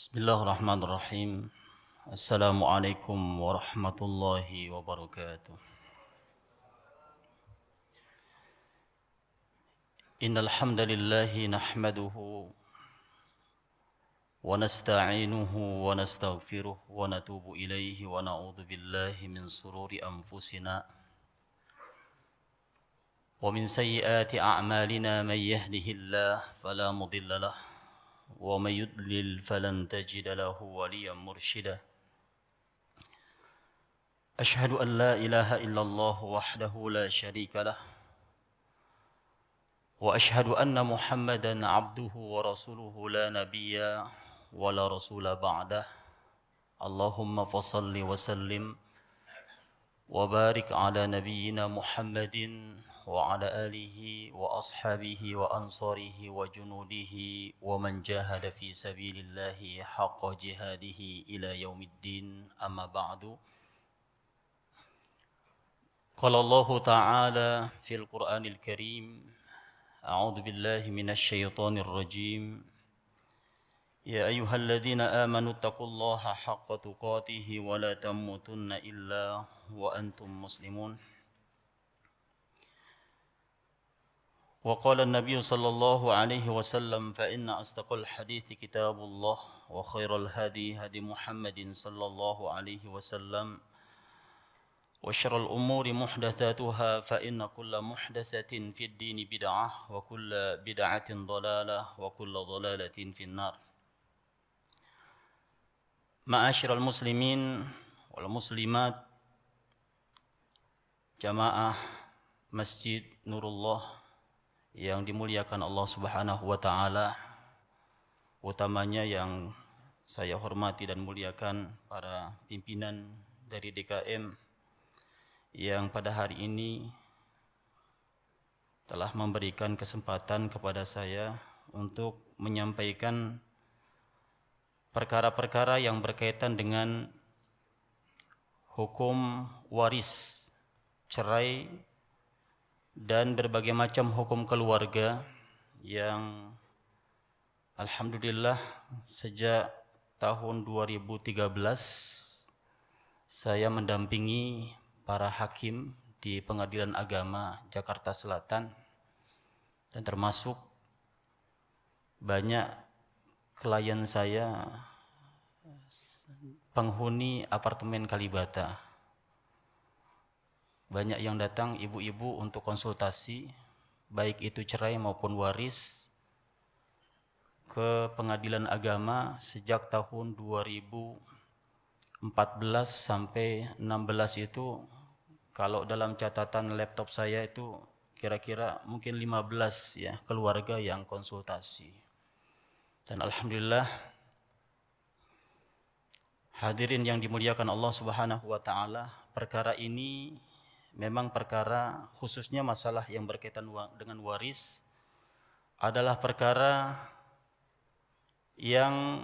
بسم الله الرحمن الرحيم السلام عليكم ورحمة الله وبركاته إن الحمد لله نحمده ونستعينه ونستغفره ونتوب إليه ونعوذ بالله من سرور أنفسنا ومن سيئات أعمالنا من يهده الله فلا مضل له ومن يضلل فلن تجد له وليا مرشدا أشهد أن لا إله إلا الله وحده لا شريك له وأشهد أن محمدا عبده ورسوله لا نبي ولا رسول بعده اللهم فصل وسلم وبارك على نبينا محمد وعلى آله وأصحابه وأنصاره وجنوده ومن جاهد في سبيل الله حق جهاده إلى يوم الدين أما بعد قال الله تعالى في القرآن الكريم أعوذ بالله من الشيطان الرجيم يا أيها الذين آمنوا اتقوا الله حق تقاته ولا تموتن إلا وأنتم مسلمون وقال النبي صلى الله عليه وسلم فإن أصدق الحديث كتاب الله وخير الهدي هدي محمد صلى الله عليه وسلم وشر الأمور محدثاتها فإن كل محدثة في الدين بدعة وكل بدعة ضلالة وكل ضلالة في النار معاشر المسلمين والمسلمات جماعة مسجد نور الله yang dimuliakan Allah Subhanahu wa taala utamanya yang saya hormati dan muliakan para pimpinan dari DKM yang pada hari ini telah memberikan kesempatan kepada saya untuk menyampaikan perkara-perkara yang berkaitan dengan hukum waris cerai dan berbagai macam hukum keluarga yang alhamdulillah sejak tahun 2013 saya mendampingi para hakim di Pengadilan Agama Jakarta Selatan dan termasuk banyak klien saya penghuni apartemen Kalibata banyak yang datang ibu-ibu untuk konsultasi, baik itu cerai maupun waris, ke pengadilan agama sejak tahun 2014 sampai 16 itu kalau dalam catatan laptop saya itu kira-kira mungkin 15 ya keluarga yang konsultasi. Dan alhamdulillah hadirin yang dimuliakan Allah Subhanahu wa taala, perkara ini memang perkara khususnya masalah yang berkaitan dengan waris adalah perkara yang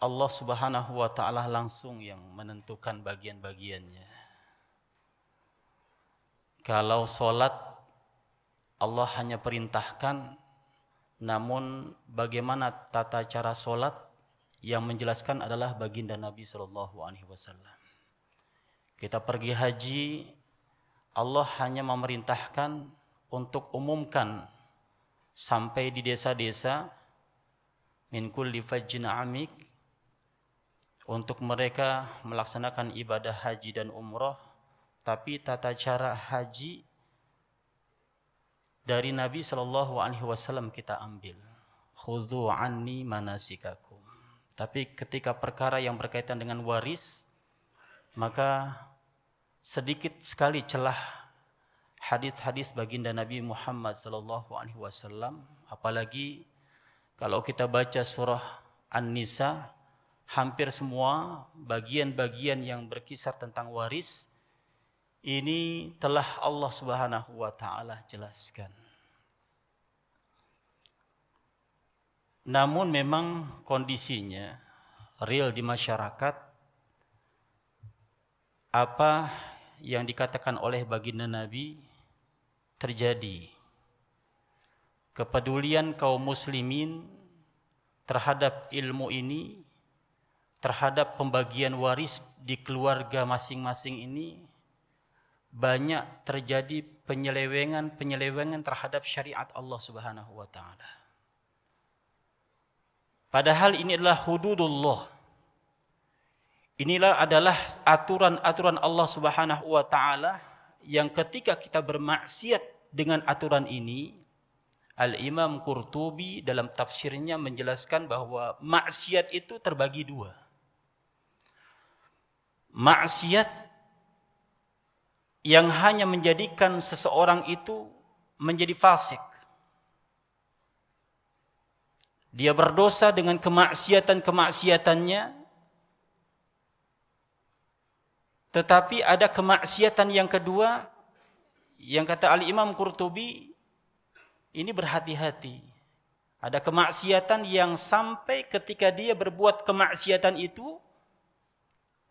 Allah Subhanahu wa taala langsung yang menentukan bagian-bagiannya. Kalau solat Allah hanya perintahkan namun bagaimana tata cara solat yang menjelaskan adalah baginda Nabi Shallallahu Alaihi Wasallam. Kita pergi haji Allah hanya memerintahkan untuk umumkan sampai di desa-desa min kulli fajjin amik untuk mereka melaksanakan ibadah haji dan umroh tapi tata cara haji dari Nabi Shallallahu Alaihi Wasallam kita ambil khudhu anni manasikakum tapi ketika perkara yang berkaitan dengan waris maka sedikit sekali celah hadis-hadis baginda Nabi Muhammad sallallahu alaihi wasallam apalagi kalau kita baca surah An-Nisa hampir semua bagian-bagian yang berkisar tentang waris ini telah Allah Subhanahu wa taala jelaskan. Namun memang kondisinya real di masyarakat apa yang dikatakan oleh baginda Nabi terjadi. Kepedulian kaum muslimin terhadap ilmu ini, terhadap pembagian waris di keluarga masing-masing ini banyak terjadi penyelewengan-penyelewengan terhadap syariat Allah Subhanahu wa taala. Padahal ini adalah hududullah. Inilah adalah aturan-aturan Allah Subhanahu wa taala yang ketika kita bermaksiat dengan aturan ini, Al-Imam Qurtubi dalam tafsirnya menjelaskan bahwa maksiat itu terbagi dua. Maksiat yang hanya menjadikan seseorang itu menjadi fasik. Dia berdosa dengan kemaksiatan-kemaksiatannya, Tetapi ada kemaksiatan yang kedua yang kata ali imam Qurtubi ini berhati-hati. Ada kemaksiatan yang sampai ketika dia berbuat kemaksiatan itu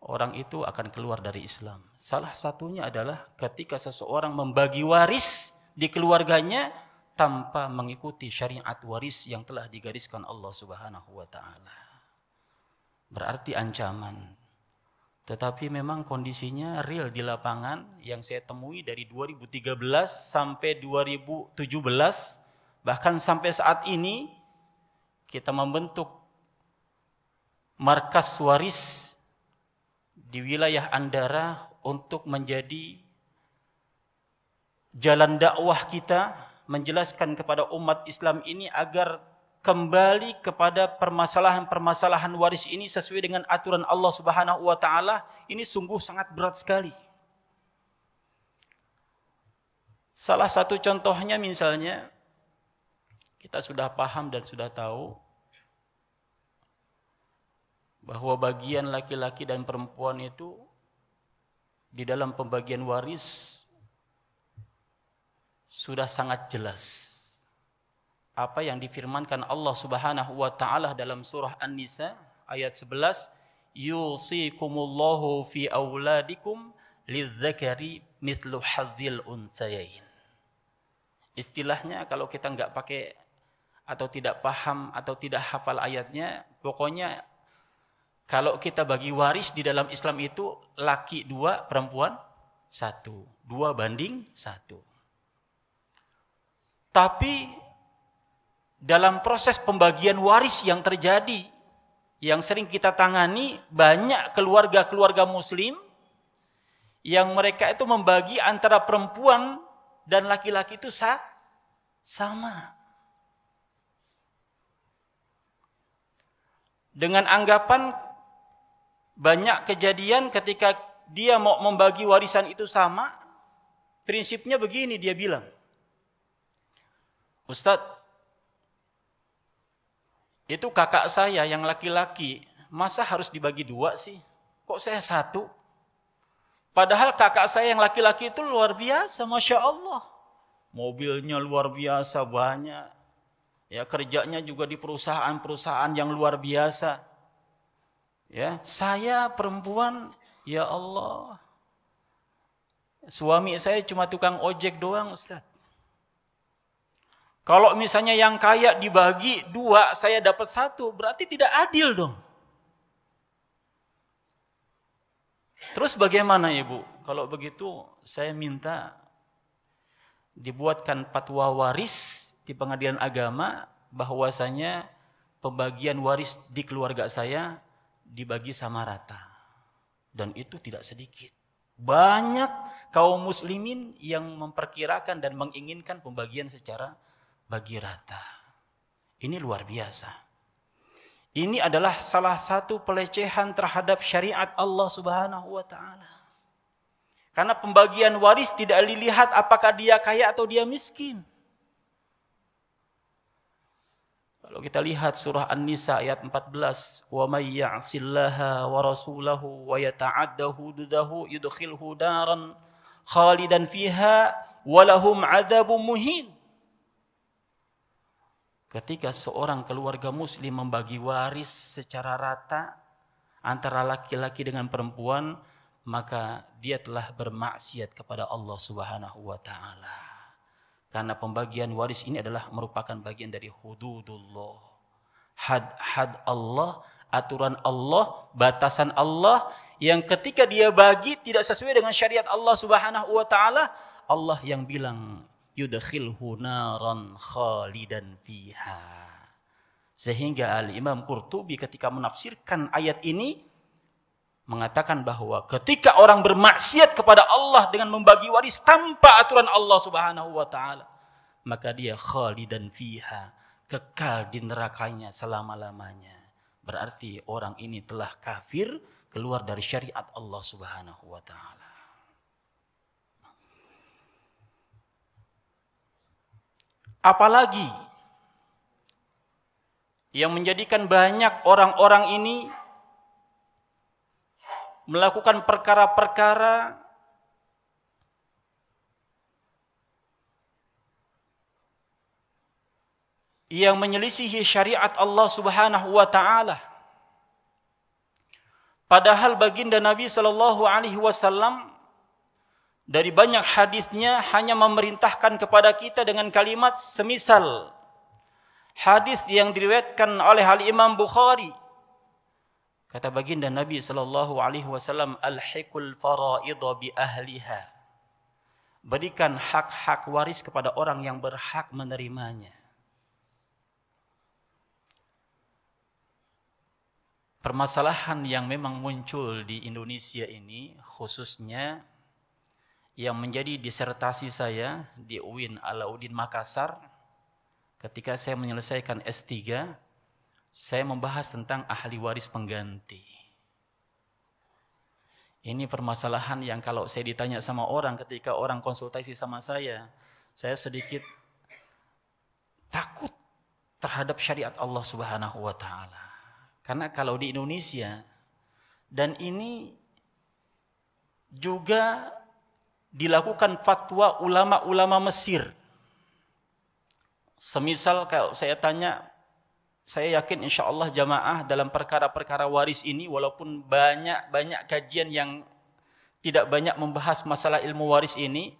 orang itu akan keluar dari Islam. Salah satunya adalah ketika seseorang membagi waris di keluarganya tanpa mengikuti syariat waris yang telah digariskan Allah Subhanahu wa taala. Berarti ancaman tetapi memang kondisinya real di lapangan yang saya temui dari 2013 sampai 2017 bahkan sampai saat ini kita membentuk markas waris di wilayah Andara untuk menjadi jalan dakwah kita menjelaskan kepada umat Islam ini agar kembali kepada permasalahan-permasalahan waris ini sesuai dengan aturan Allah Subhanahu wa taala ini sungguh sangat berat sekali. Salah satu contohnya misalnya kita sudah paham dan sudah tahu bahwa bagian laki-laki dan perempuan itu di dalam pembagian waris sudah sangat jelas apa yang difirmankan Allah Subhanahu wa taala dalam surah An-Nisa ayat 11 yusikumullahu fi auladikum lidzakari mithlu hadzil unthayain. Istilahnya kalau kita nggak pakai atau tidak paham atau tidak hafal ayatnya, pokoknya kalau kita bagi waris di dalam Islam itu laki dua, perempuan satu, dua banding satu. Tapi dalam proses pembagian waris yang terjadi yang sering kita tangani banyak keluarga-keluarga muslim yang mereka itu membagi antara perempuan dan laki-laki itu sah, sama. Dengan anggapan banyak kejadian ketika dia mau membagi warisan itu sama, prinsipnya begini dia bilang. Ustadz, itu kakak saya yang laki-laki, masa harus dibagi dua sih? Kok saya satu? Padahal kakak saya yang laki-laki itu luar biasa, Masya Allah. Mobilnya luar biasa banyak. Ya kerjanya juga di perusahaan-perusahaan yang luar biasa. Ya, saya perempuan, ya Allah. Suami saya cuma tukang ojek doang, Ustaz. Kalau misalnya yang kaya dibagi dua, saya dapat satu, berarti tidak adil dong. Terus bagaimana ibu? Kalau begitu saya minta dibuatkan patwa waris di pengadilan agama bahwasanya pembagian waris di keluarga saya dibagi sama rata. Dan itu tidak sedikit. Banyak kaum muslimin yang memperkirakan dan menginginkan pembagian secara bagi rata. Ini luar biasa. Ini adalah salah satu pelecehan terhadap syariat Allah Subhanahu wa taala. Karena pembagian waris tidak dilihat apakah dia kaya atau dia miskin. Kalau kita lihat surah An-Nisa ayat 14, "Wa may ya'sillaha wa rasulahu wa yata'adda hududahu yudkhilhu daran khalidan fiha wa lahum 'adzabun muhin." ketika seorang keluarga muslim membagi waris secara rata antara laki-laki dengan perempuan maka dia telah bermaksiat kepada Allah Subhanahu wa taala. Karena pembagian waris ini adalah merupakan bagian dari hududullah. Had-had Allah, aturan Allah, batasan Allah yang ketika dia bagi tidak sesuai dengan syariat Allah Subhanahu wa taala, Allah yang bilang yudkhilhu naran khalidan fiha. Sehingga Al-Imam Qurtubi ketika menafsirkan ayat ini mengatakan bahwa ketika orang bermaksiat kepada Allah dengan membagi waris tanpa aturan Allah Subhanahu wa taala, maka dia khalidan fiha, kekal di nerakanya selama-lamanya. Berarti orang ini telah kafir keluar dari syariat Allah Subhanahu wa taala. Apalagi yang menjadikan banyak orang-orang ini melakukan perkara-perkara yang menyelisihi syariat Allah Subhanahu wa taala. Padahal baginda Nabi sallallahu alaihi wasallam dari banyak hadisnya hanya memerintahkan kepada kita dengan kalimat semisal hadis yang diriwayatkan oleh Al Imam Bukhari kata baginda Nabi sallallahu alaihi wasallam hikul faraid bi ahliha berikan hak-hak waris kepada orang yang berhak menerimanya permasalahan yang memang muncul di Indonesia ini khususnya yang menjadi disertasi saya di UIN Alauddin Makassar ketika saya menyelesaikan S3 saya membahas tentang ahli waris pengganti. Ini permasalahan yang kalau saya ditanya sama orang ketika orang konsultasi sama saya, saya sedikit takut terhadap syariat Allah Subhanahu wa taala. Karena kalau di Indonesia dan ini juga dilakukan fatwa ulama-ulama Mesir. Semisal kalau saya tanya, saya yakin insya Allah jamaah dalam perkara-perkara waris ini walaupun banyak-banyak kajian yang tidak banyak membahas masalah ilmu waris ini,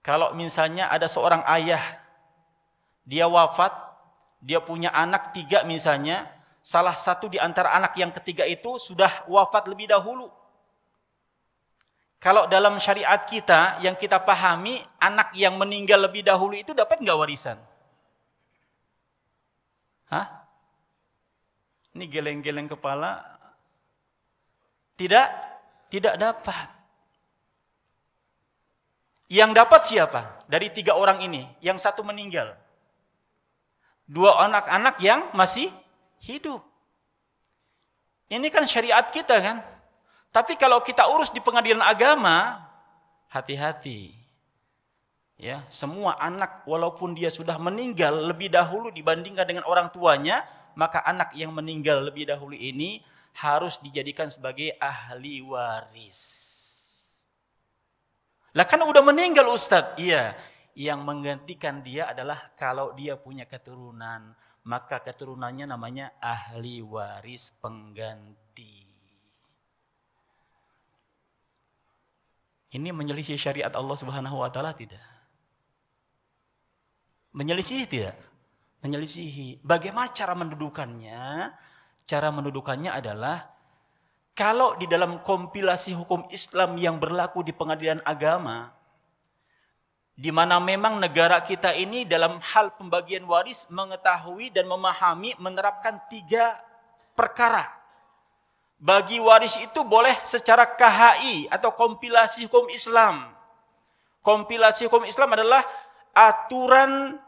kalau misalnya ada seorang ayah, dia wafat, dia punya anak tiga misalnya, salah satu di antara anak yang ketiga itu sudah wafat lebih dahulu, kalau dalam syariat kita yang kita pahami, anak yang meninggal lebih dahulu itu dapat nggak warisan? Hah? Ini geleng-geleng kepala. Tidak, tidak dapat. Yang dapat siapa? Dari tiga orang ini, yang satu meninggal. Dua anak-anak yang masih hidup. Ini kan syariat kita kan? Tapi kalau kita urus di pengadilan agama, hati-hati. Ya, semua anak walaupun dia sudah meninggal lebih dahulu dibandingkan dengan orang tuanya, maka anak yang meninggal lebih dahulu ini harus dijadikan sebagai ahli waris. Lah kan udah meninggal Ustadz. Iya, yang menggantikan dia adalah kalau dia punya keturunan. Maka keturunannya namanya ahli waris pengganti. Ini menyelisih syariat Allah Subhanahu wa taala tidak? Menyelisih tidak? Menyelisihi. Bagaimana cara mendudukannya? Cara mendudukannya adalah kalau di dalam kompilasi hukum Islam yang berlaku di pengadilan agama di mana memang negara kita ini dalam hal pembagian waris mengetahui dan memahami menerapkan tiga perkara bagi waris itu boleh secara KHI atau kompilasi hukum Islam. Kompilasi hukum Islam adalah aturan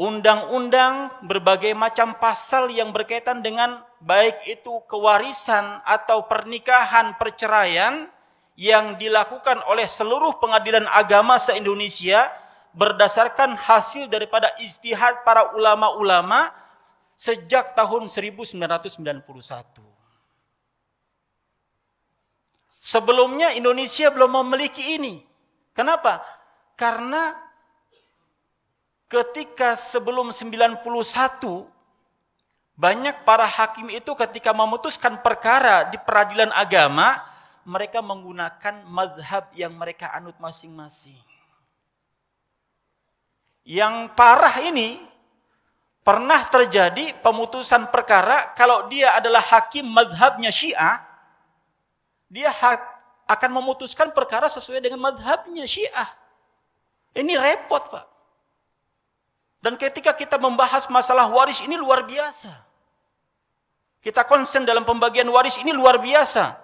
undang-undang berbagai macam pasal yang berkaitan dengan baik itu kewarisan atau pernikahan perceraian yang dilakukan oleh seluruh pengadilan agama se-Indonesia berdasarkan hasil daripada istihad para ulama-ulama sejak tahun 1991. Sebelumnya Indonesia belum memiliki ini. Kenapa? Karena ketika sebelum 91 banyak para hakim itu ketika memutuskan perkara di peradilan agama, mereka menggunakan madhab yang mereka anut masing-masing. Yang parah ini pernah terjadi pemutusan perkara kalau dia adalah hakim madhabnya Syiah, dia akan memutuskan perkara sesuai dengan madhabnya Syiah. Ini repot, Pak. Dan ketika kita membahas masalah waris ini luar biasa. Kita konsen dalam pembagian waris ini luar biasa.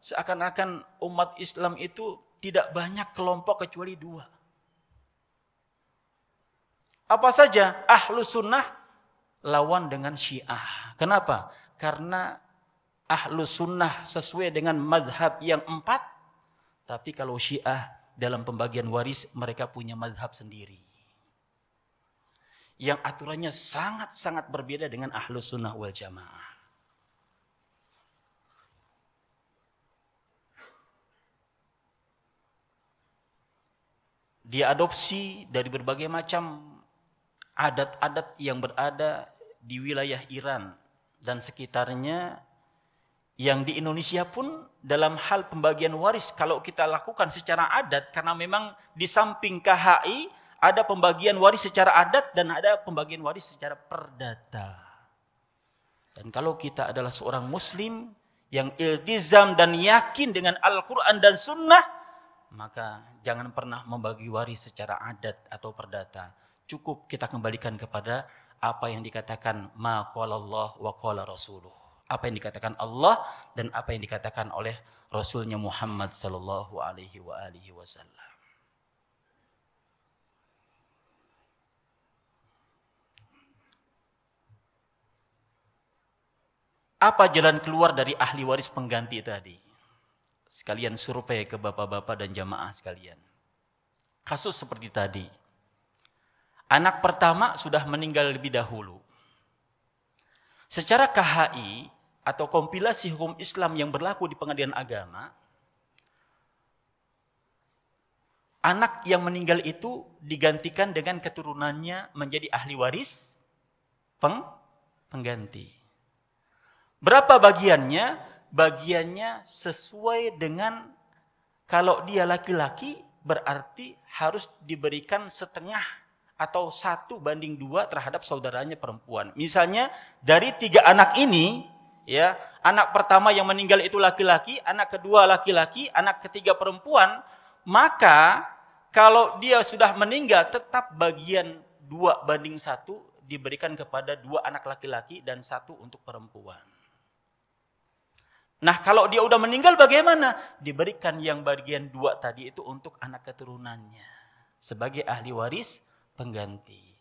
Seakan-akan umat Islam itu tidak banyak kelompok kecuali dua. Apa saja? Ahlu sunnah lawan dengan syiah. Kenapa? Karena ahlu sunnah sesuai dengan madhab yang empat. Tapi kalau syiah dalam pembagian waris mereka punya madhab sendiri. Yang aturannya sangat-sangat berbeda dengan ahlu sunnah wal jamaah. Diadopsi dari berbagai macam adat-adat yang berada di wilayah Iran dan sekitarnya yang di Indonesia pun dalam hal pembagian waris kalau kita lakukan secara adat karena memang di samping KHI ada pembagian waris secara adat dan ada pembagian waris secara perdata. Dan kalau kita adalah seorang muslim yang iltizam dan yakin dengan Al-Qur'an dan sunnah maka jangan pernah membagi waris secara adat atau perdata. Cukup kita kembalikan kepada apa yang dikatakan ma Allah wa qala rasuluh apa yang dikatakan Allah dan apa yang dikatakan oleh Rasulnya Muhammad Sallallahu Alaihi Wasallam. Apa jalan keluar dari ahli waris pengganti tadi? Sekalian survei ke bapak-bapak dan jamaah sekalian. Kasus seperti tadi. Anak pertama sudah meninggal lebih dahulu. Secara KHI, atau kompilasi hukum Islam yang berlaku di pengadilan agama, anak yang meninggal itu digantikan dengan keturunannya menjadi ahli waris peng, pengganti. Berapa bagiannya? Bagiannya sesuai dengan kalau dia laki-laki berarti harus diberikan setengah atau satu banding dua terhadap saudaranya perempuan. Misalnya dari tiga anak ini ya anak pertama yang meninggal itu laki-laki anak kedua laki-laki anak ketiga perempuan maka kalau dia sudah meninggal tetap bagian dua banding satu diberikan kepada dua anak laki-laki dan satu untuk perempuan Nah kalau dia udah meninggal bagaimana? Diberikan yang bagian dua tadi itu untuk anak keturunannya. Sebagai ahli waris pengganti.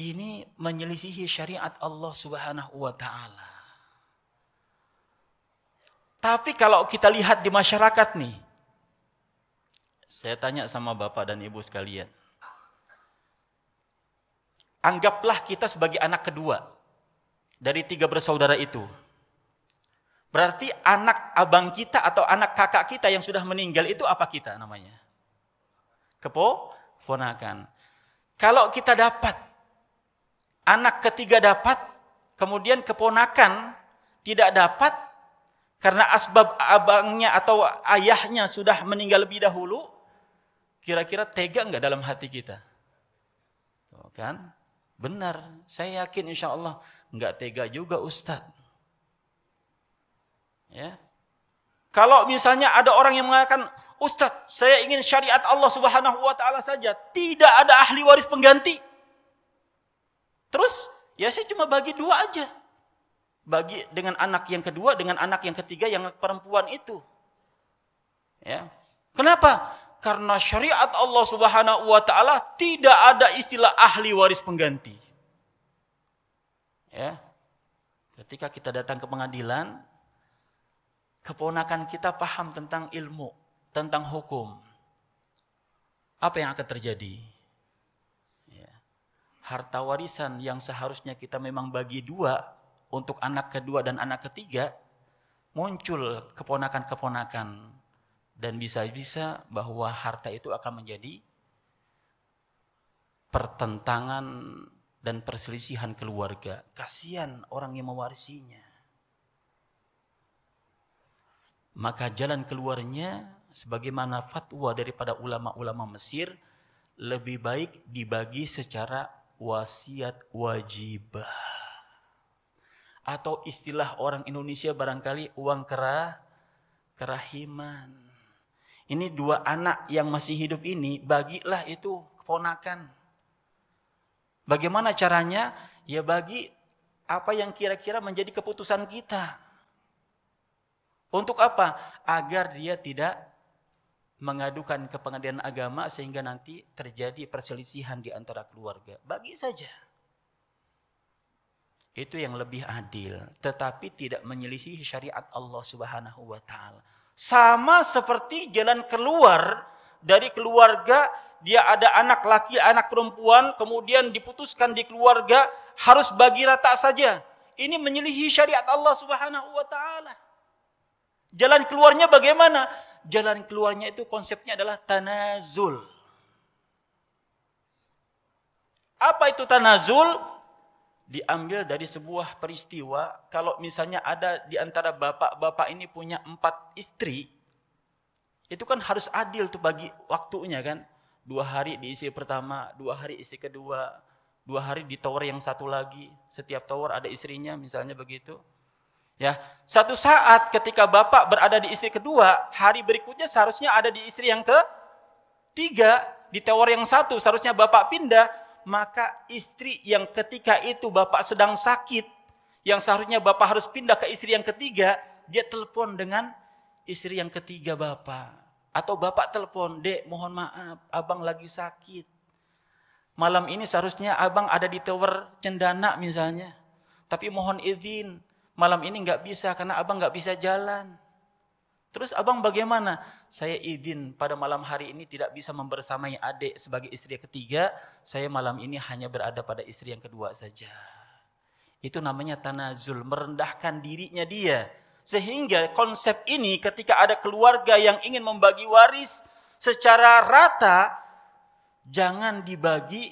Ini menyelisihi syariat Allah subhanahu wa ta'ala. Tapi kalau kita lihat di masyarakat nih, saya tanya sama bapak dan ibu sekalian, anggaplah kita sebagai anak kedua dari tiga bersaudara itu. Berarti anak abang kita atau anak kakak kita yang sudah meninggal itu apa kita namanya? Kepo, Fonakan. Kalau kita dapat, anak ketiga dapat, kemudian keponakan tidak dapat, karena asbab abangnya atau ayahnya sudah meninggal lebih dahulu, kira-kira tega enggak dalam hati kita? Tuh, kan? Benar, saya yakin insya Allah nggak tega juga Ustadz. Ya. Kalau misalnya ada orang yang mengatakan, Ustadz, saya ingin syariat Allah subhanahu wa ta'ala saja. Tidak ada ahli waris pengganti. Terus, ya saya cuma bagi dua aja bagi dengan anak yang kedua, dengan anak yang ketiga yang perempuan itu. Ya. Kenapa? Karena syariat Allah Subhanahu wa taala tidak ada istilah ahli waris pengganti. Ya. Ketika kita datang ke pengadilan, keponakan kita paham tentang ilmu, tentang hukum. Apa yang akan terjadi? Ya. Harta warisan yang seharusnya kita memang bagi dua, untuk anak kedua dan anak ketiga muncul keponakan-keponakan dan bisa-bisa bahwa harta itu akan menjadi pertentangan dan perselisihan keluarga. Kasihan orang yang mewarisinya. Maka jalan keluarnya sebagaimana fatwa daripada ulama-ulama Mesir lebih baik dibagi secara wasiat wajibah atau istilah orang Indonesia barangkali uang kerah kerahiman. Ini dua anak yang masih hidup ini bagilah itu keponakan. Bagaimana caranya? Ya bagi apa yang kira-kira menjadi keputusan kita. Untuk apa? Agar dia tidak mengadukan ke pengadilan agama sehingga nanti terjadi perselisihan di antara keluarga. Bagi saja itu yang lebih adil, tetapi tidak menyelisihi syariat Allah Subhanahu wa taala. Sama seperti jalan keluar dari keluarga, dia ada anak laki, anak perempuan, kemudian diputuskan di keluarga harus bagi rata saja. Ini menyelisihi syariat Allah Subhanahu wa taala. Jalan keluarnya bagaimana? Jalan keluarnya itu konsepnya adalah tanazul. Apa itu tanazul? diambil dari sebuah peristiwa kalau misalnya ada di antara bapak-bapak ini punya empat istri itu kan harus adil tuh bagi waktunya kan dua hari di istri pertama dua hari istri kedua dua hari di tower yang satu lagi setiap tower ada istrinya misalnya begitu ya satu saat ketika bapak berada di istri kedua hari berikutnya seharusnya ada di istri yang ke tiga di tower yang satu seharusnya bapak pindah maka istri yang ketika itu bapak sedang sakit, yang seharusnya bapak harus pindah ke istri yang ketiga, dia telepon dengan istri yang ketiga bapak. Atau bapak telepon, dek mohon maaf, abang lagi sakit. Malam ini seharusnya abang ada di tower cendana misalnya. Tapi mohon izin, malam ini nggak bisa karena abang nggak bisa jalan. Terus abang bagaimana? Saya izin pada malam hari ini tidak bisa membersamai adik sebagai istri yang ketiga. Saya malam ini hanya berada pada istri yang kedua saja. Itu namanya tanazul, merendahkan dirinya dia. Sehingga konsep ini ketika ada keluarga yang ingin membagi waris secara rata, jangan dibagi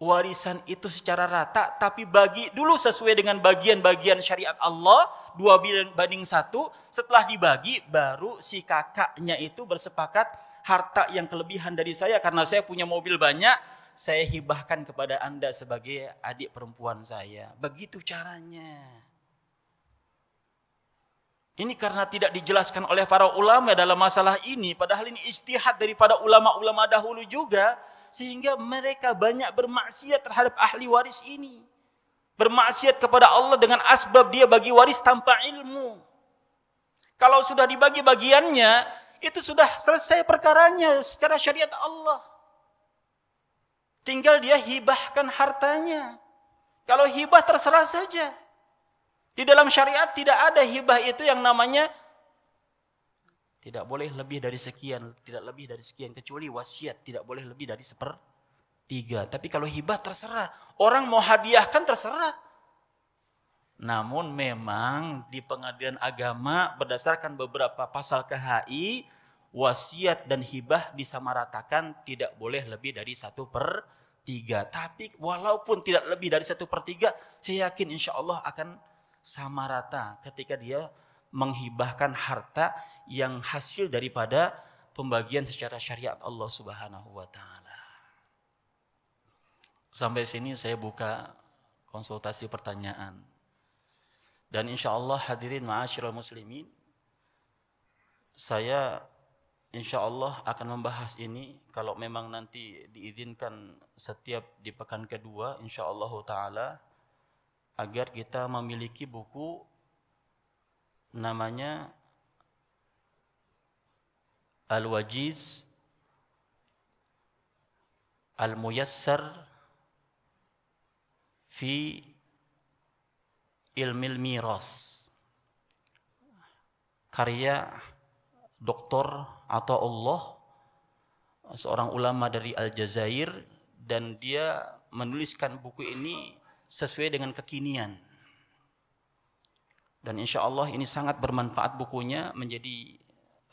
warisan itu secara rata, tapi bagi dulu sesuai dengan bagian-bagian syariat Allah, dua banding satu, setelah dibagi, baru si kakaknya itu bersepakat, harta yang kelebihan dari saya, karena saya punya mobil banyak, saya hibahkan kepada anda sebagai adik perempuan saya. Begitu caranya. Ini karena tidak dijelaskan oleh para ulama dalam masalah ini, padahal ini istihad daripada ulama-ulama dahulu juga, sehingga mereka banyak bermaksiat terhadap ahli waris ini. Bermaksiat kepada Allah dengan asbab dia bagi waris tanpa ilmu. Kalau sudah dibagi bagiannya, itu sudah selesai perkaranya secara syariat Allah. Tinggal dia hibahkan hartanya. Kalau hibah terserah saja. Di dalam syariat tidak ada hibah itu yang namanya tidak boleh lebih dari sekian, tidak lebih dari sekian kecuali wasiat tidak boleh lebih dari seper tiga. Tapi kalau hibah terserah, orang mau hadiahkan terserah. Namun memang di pengadilan agama berdasarkan beberapa pasal KHI wasiat dan hibah disamaratakan tidak boleh lebih dari satu per tiga. Tapi walaupun tidak lebih dari satu per tiga, saya yakin insya Allah akan sama rata ketika dia menghibahkan harta yang hasil daripada pembagian secara syariat Allah Subhanahu wa taala. Sampai sini saya buka konsultasi pertanyaan. Dan insya Allah hadirin ma'asyiral muslimin, saya insya Allah akan membahas ini kalau memang nanti diizinkan setiap di pekan kedua insya Allah ta'ala agar kita memiliki buku namanya Al-Wajiz Al-Muyassar Fi Ilmil Miras Karya Doktor atau Allah seorang ulama dari Aljazair dan dia menuliskan buku ini sesuai dengan kekinian. Dan insya Allah ini sangat bermanfaat bukunya menjadi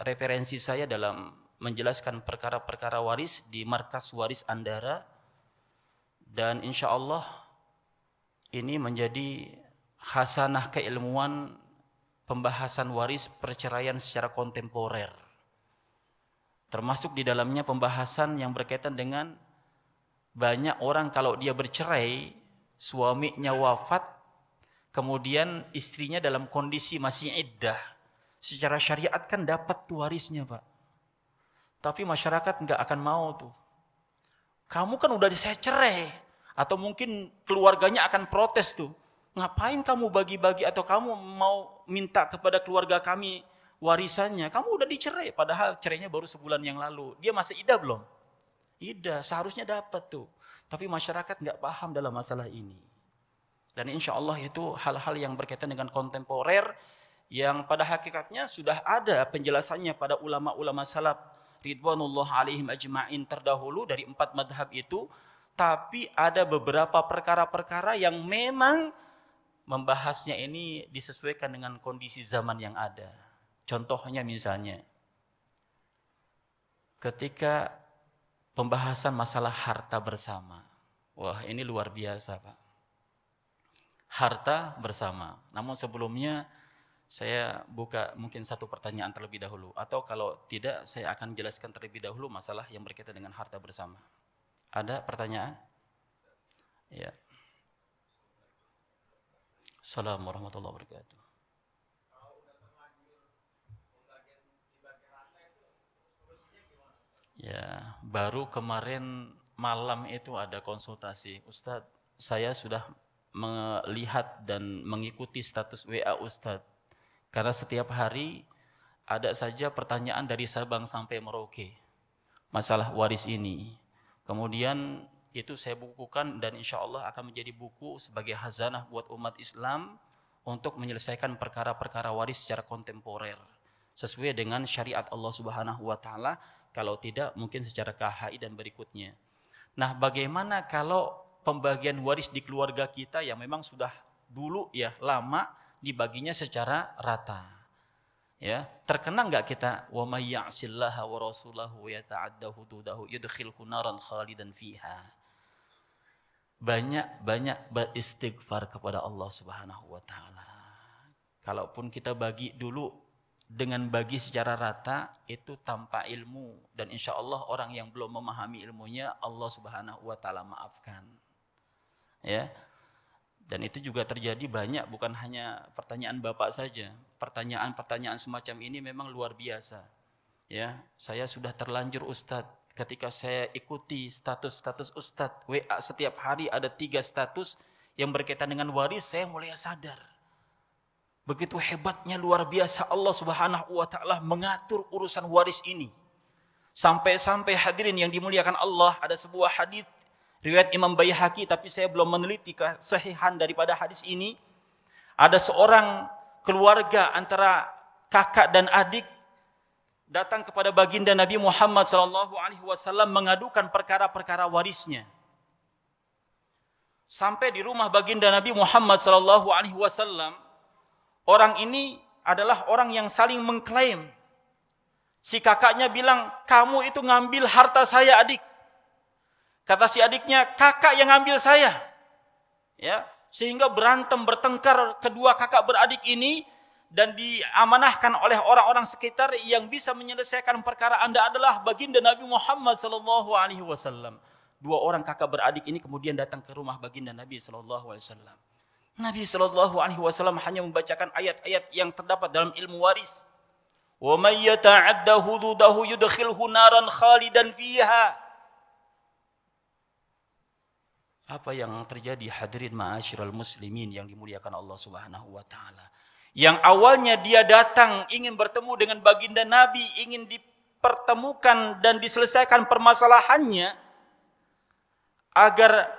referensi saya dalam menjelaskan perkara-perkara waris di markas waris Andara dan insya Allah ini menjadi hasanah keilmuan pembahasan waris perceraian secara kontemporer termasuk di dalamnya pembahasan yang berkaitan dengan banyak orang kalau dia bercerai suaminya wafat kemudian istrinya dalam kondisi masih iddah Secara syariat kan dapat tuh warisnya, Pak. Tapi masyarakat nggak akan mau tuh. Kamu kan udah saya cerai. Atau mungkin keluarganya akan protes tuh. Ngapain kamu bagi-bagi atau kamu mau minta kepada keluarga kami warisannya. Kamu udah dicerai, padahal cerainya baru sebulan yang lalu. Dia masih ida belum? Ida, seharusnya dapat tuh. Tapi masyarakat nggak paham dalam masalah ini. Dan insya Allah itu hal-hal yang berkaitan dengan kontemporer yang pada hakikatnya sudah ada penjelasannya pada ulama-ulama salaf ridwanullah alaihim ajma'in terdahulu dari empat madhab itu tapi ada beberapa perkara-perkara yang memang membahasnya ini disesuaikan dengan kondisi zaman yang ada contohnya misalnya ketika pembahasan masalah harta bersama wah ini luar biasa Pak harta bersama namun sebelumnya saya buka mungkin satu pertanyaan terlebih dahulu atau kalau tidak saya akan jelaskan terlebih dahulu masalah yang berkaitan dengan harta bersama. Ada pertanyaan? Ya. Assalamualaikum warahmatullahi wabarakatuh. Ya, baru kemarin malam itu ada konsultasi. Ustadz, saya sudah melihat dan mengikuti status WA Ustadz karena setiap hari ada saja pertanyaan dari Sabang sampai Merauke. Masalah waris ini. Kemudian itu saya bukukan dan insya Allah akan menjadi buku sebagai hazanah buat umat Islam untuk menyelesaikan perkara-perkara waris secara kontemporer sesuai dengan syariat Allah Subhanahu wa taala kalau tidak mungkin secara KHI dan berikutnya. Nah, bagaimana kalau pembagian waris di keluarga kita yang memang sudah dulu ya lama dibaginya secara rata. Ya, terkena nggak kita wa may ya'sillaha wa rasulahu yata'adda hududahu yudkhilhu naran khalidan fiha. Banyak-banyak beristighfar kepada Allah Subhanahu wa taala. Kalaupun kita bagi dulu dengan bagi secara rata itu tanpa ilmu dan insya Allah orang yang belum memahami ilmunya Allah Subhanahu wa taala maafkan. Ya, dan itu juga terjadi banyak, bukan hanya pertanyaan Bapak saja. Pertanyaan-pertanyaan semacam ini memang luar biasa. Ya, saya sudah terlanjur Ustadz. Ketika saya ikuti status-status Ustadz, WA setiap hari ada tiga status yang berkaitan dengan waris, saya mulai sadar. Begitu hebatnya luar biasa Allah Subhanahu wa taala mengatur urusan waris ini. Sampai-sampai hadirin yang dimuliakan Allah, ada sebuah hadis riwayat Imam Baihaqi tapi saya belum meneliti kesahihan daripada hadis ini. Ada seorang keluarga antara kakak dan adik datang kepada baginda Nabi Muhammad sallallahu alaihi wasallam mengadukan perkara-perkara warisnya. Sampai di rumah baginda Nabi Muhammad sallallahu alaihi wasallam, orang ini adalah orang yang saling mengklaim. Si kakaknya bilang, "Kamu itu ngambil harta saya, Adik." Kata si adiknya, kakak yang ambil saya. Ya, sehingga berantem bertengkar kedua kakak beradik ini dan diamanahkan oleh orang-orang sekitar yang bisa menyelesaikan perkara Anda adalah baginda Nabi Muhammad SAW. Dua orang kakak beradik ini kemudian datang ke rumah baginda Nabi SAW. Nabi SAW hanya membacakan ayat-ayat yang terdapat dalam ilmu waris. نَارًا خَالِدًا فِيهَا apa yang terjadi hadirin ma'asyiral muslimin yang dimuliakan Allah Subhanahu wa taala. Yang awalnya dia datang ingin bertemu dengan baginda Nabi, ingin dipertemukan dan diselesaikan permasalahannya agar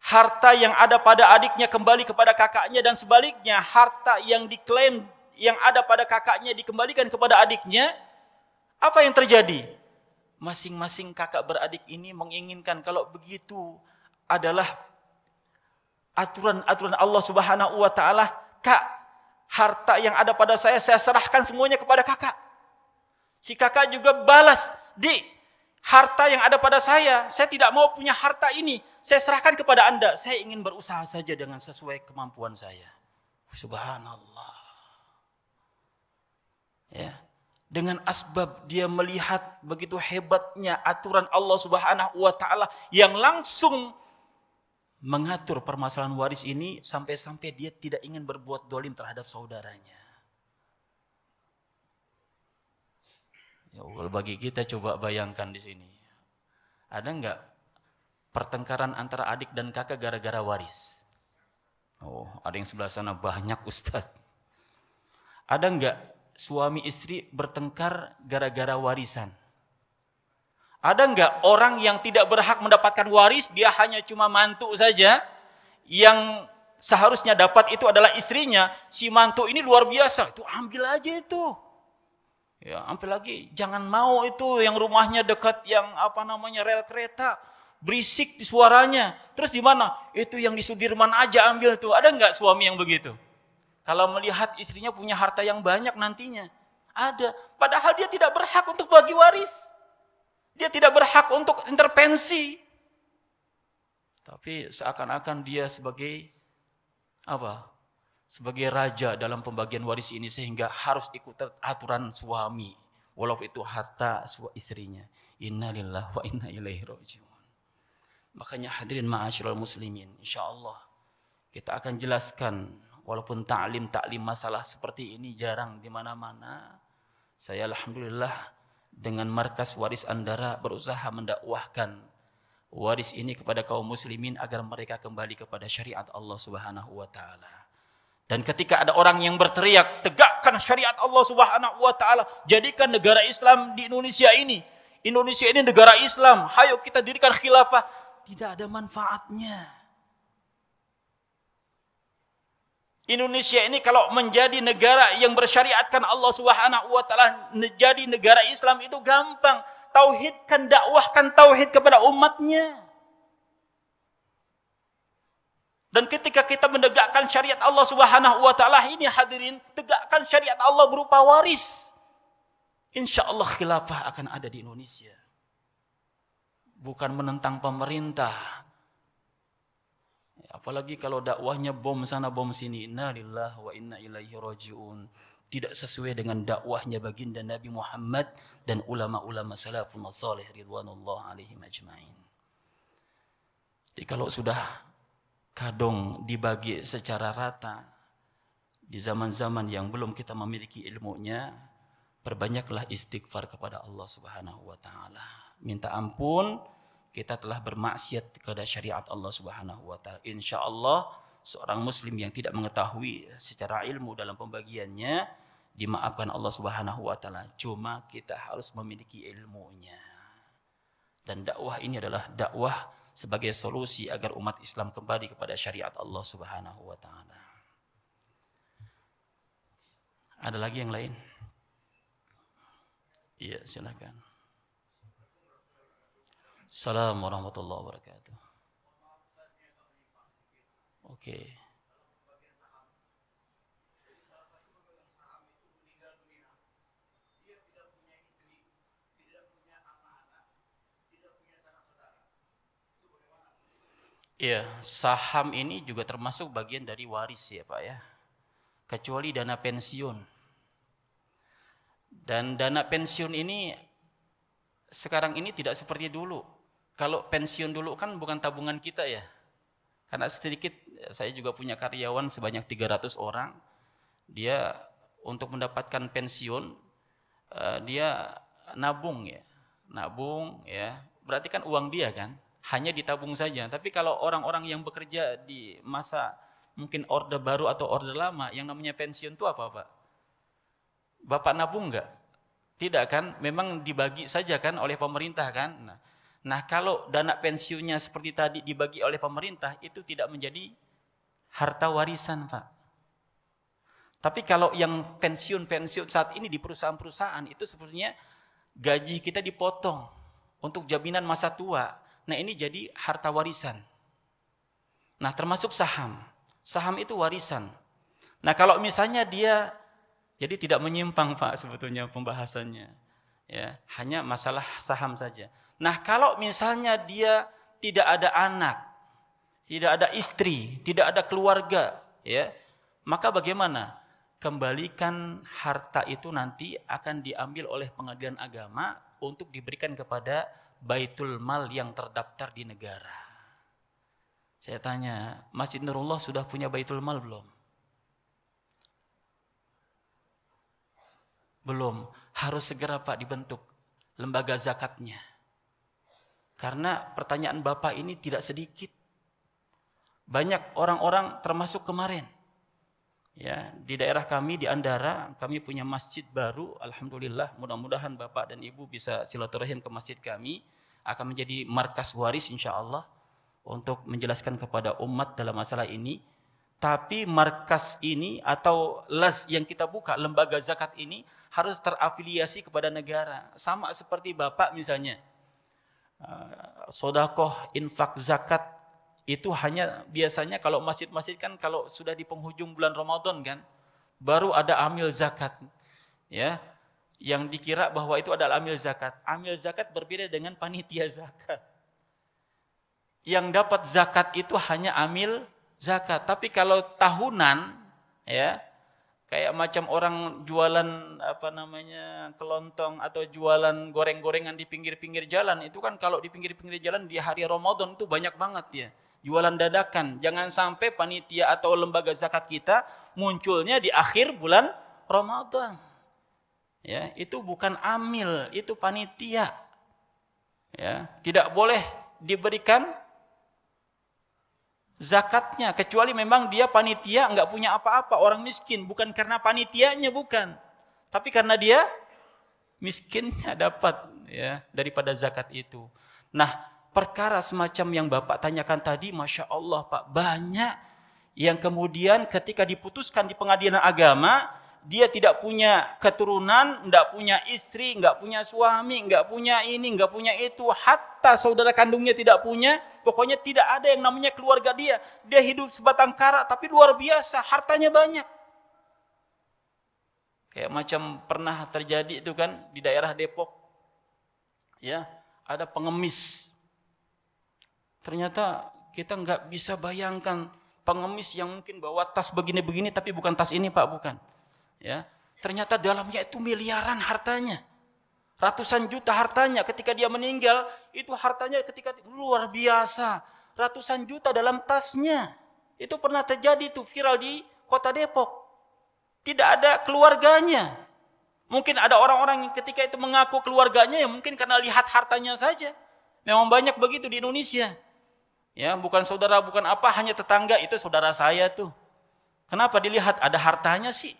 harta yang ada pada adiknya kembali kepada kakaknya dan sebaliknya, harta yang diklaim yang ada pada kakaknya dikembalikan kepada adiknya. Apa yang terjadi? Masing-masing kakak beradik ini menginginkan kalau begitu adalah aturan-aturan Allah Subhanahu wa taala. Kak, harta yang ada pada saya saya serahkan semuanya kepada kakak. Si kakak juga balas, "Di, harta yang ada pada saya, saya tidak mau punya harta ini. Saya serahkan kepada Anda. Saya ingin berusaha saja dengan sesuai kemampuan saya." Subhanallah. Ya. Dengan asbab dia melihat begitu hebatnya aturan Allah Subhanahu wa taala yang langsung mengatur permasalahan waris ini sampai-sampai dia tidak ingin berbuat dolim terhadap saudaranya. Ya Allah, bagi kita coba bayangkan di sini. Ada nggak pertengkaran antara adik dan kakak gara-gara waris? Oh, ada yang sebelah sana banyak Ustadz. Ada nggak suami istri bertengkar gara-gara warisan? Ada nggak orang yang tidak berhak mendapatkan waris, dia hanya cuma mantu saja, yang seharusnya dapat itu adalah istrinya, si mantu ini luar biasa, itu ambil aja itu. Ya, ambil lagi, jangan mau itu yang rumahnya dekat yang apa namanya rel kereta, berisik di suaranya. Terus di mana? Itu yang di Sudirman aja ambil tuh. Ada nggak suami yang begitu? Kalau melihat istrinya punya harta yang banyak nantinya. Ada. Padahal dia tidak berhak untuk bagi waris. Dia tidak berhak untuk intervensi. Tapi seakan-akan dia sebagai apa? Sebagai raja dalam pembagian waris ini sehingga harus ikut aturan suami walaupun itu harta istrinya. lillah wa inna ilaihi rajiun. Makanya hadirin ma'asyiral muslimin, insyaallah kita akan jelaskan walaupun taklim taklim masalah seperti ini jarang di mana-mana. Saya alhamdulillah dengan markas waris Andara berusaha mendakwahkan waris ini kepada kaum muslimin agar mereka kembali kepada syariat Allah Subhanahu wa taala. Dan ketika ada orang yang berteriak, tegakkan syariat Allah Subhanahu wa taala, jadikan negara Islam di Indonesia ini. Indonesia ini negara Islam, hayo kita dirikan khilafah. Tidak ada manfaatnya. Indonesia ini kalau menjadi negara yang bersyariatkan Allah Subhanahu wa taala menjadi negara Islam itu gampang. Tauhidkan, dakwahkan tauhid kepada umatnya. Dan ketika kita menegakkan syariat Allah Subhanahu wa taala ini hadirin, tegakkan syariat Allah berupa waris. Insyaallah khilafah akan ada di Indonesia. Bukan menentang pemerintah, Apalagi kalau dakwahnya bom sana bom sini. Inna wa inna ilaihi raji'un. Tidak sesuai dengan dakwahnya baginda Nabi Muhammad dan ulama-ulama salafun salih ridwanullah alaihi majma'in. Jadi kalau sudah kadung dibagi secara rata di zaman-zaman yang belum kita memiliki ilmunya, perbanyaklah istighfar kepada Allah Subhanahu wa taala. Minta ampun kita telah bermaksiat kepada syariat Allah Subhanahu wa taala. Insyaallah seorang muslim yang tidak mengetahui secara ilmu dalam pembagiannya dimaafkan Allah Subhanahu wa taala. Cuma kita harus memiliki ilmunya. Dan dakwah ini adalah dakwah sebagai solusi agar umat Islam kembali kepada syariat Allah Subhanahu wa taala. Ada lagi yang lain? Iya, silakan. السلام ورحمة الله Oke. Okay. Iya, saham ini juga termasuk bagian dari waris ya Pak ya. Kecuali dana pensiun. Dan dana pensiun ini sekarang ini tidak seperti dulu kalau pensiun dulu kan bukan tabungan kita ya. Karena sedikit eh, saya juga punya karyawan sebanyak 300 orang. Dia untuk mendapatkan pensiun eh, dia nabung ya. Nabung ya. Berarti kan uang dia kan hanya ditabung saja. Tapi kalau orang-orang yang bekerja di masa mungkin orde baru atau orde lama yang namanya pensiun itu apa, Pak? Bapak nabung enggak? Tidak kan? Memang dibagi saja kan oleh pemerintah kan? Nah, Nah, kalau dana pensiunnya seperti tadi dibagi oleh pemerintah, itu tidak menjadi harta warisan, Pak. Tapi kalau yang pensiun-pensiun saat ini di perusahaan-perusahaan itu sebenarnya gaji kita dipotong untuk jaminan masa tua. Nah, ini jadi harta warisan. Nah, termasuk saham. Saham itu warisan. Nah, kalau misalnya dia jadi tidak menyimpang, Pak, sebetulnya pembahasannya. Ya, hanya masalah saham saja. Nah, kalau misalnya dia tidak ada anak, tidak ada istri, tidak ada keluarga, ya, maka bagaimana? Kembalikan harta itu nanti akan diambil oleh pengadilan agama untuk diberikan kepada baitul mal yang terdaftar di negara. Saya tanya, Masjid Nurullah sudah punya baitul mal belum? Belum, harus segera Pak dibentuk lembaga zakatnya karena pertanyaan Bapak ini tidak sedikit. Banyak orang-orang termasuk kemarin. Ya, di daerah kami di Andara, kami punya masjid baru, alhamdulillah. Mudah-mudahan Bapak dan Ibu bisa silaturahim ke masjid kami akan menjadi markas waris insya Allah untuk menjelaskan kepada umat dalam masalah ini. Tapi markas ini atau las yang kita buka, lembaga zakat ini harus terafiliasi kepada negara. Sama seperti Bapak misalnya. Eh, sodakoh, infak, zakat itu hanya biasanya kalau masjid-masjid kan kalau sudah di penghujung bulan Ramadan kan baru ada amil zakat ya yang dikira bahwa itu adalah amil zakat. Amil zakat berbeda dengan panitia zakat. Yang dapat zakat itu hanya amil zakat. Tapi kalau tahunan ya kayak macam orang jualan apa namanya kelontong atau jualan goreng-gorengan di pinggir-pinggir jalan itu kan kalau di pinggir-pinggir jalan di hari Ramadan itu banyak banget ya jualan dadakan jangan sampai panitia atau lembaga zakat kita munculnya di akhir bulan Ramadan ya itu bukan amil itu panitia ya tidak boleh diberikan zakatnya kecuali memang dia panitia nggak punya apa-apa orang miskin bukan karena panitianya bukan tapi karena dia miskinnya dapat ya daripada zakat itu nah perkara semacam yang bapak tanyakan tadi masya Allah pak banyak yang kemudian ketika diputuskan di pengadilan agama dia tidak punya keturunan, tidak punya istri, tidak punya suami, tidak punya ini, tidak punya itu, hatta saudara kandungnya tidak punya, pokoknya tidak ada yang namanya keluarga dia. Dia hidup sebatang kara tapi luar biasa, hartanya banyak. Kayak macam pernah terjadi itu kan di daerah Depok. Ya, ada pengemis. Ternyata kita nggak bisa bayangkan pengemis yang mungkin bawa tas begini-begini tapi bukan tas ini Pak, bukan ya ternyata dalamnya itu miliaran hartanya ratusan juta hartanya ketika dia meninggal itu hartanya ketika luar biasa ratusan juta dalam tasnya itu pernah terjadi itu viral di kota Depok tidak ada keluarganya mungkin ada orang-orang yang ketika itu mengaku keluarganya ya mungkin karena lihat hartanya saja memang banyak begitu di Indonesia ya bukan saudara bukan apa hanya tetangga itu saudara saya tuh kenapa dilihat ada hartanya sih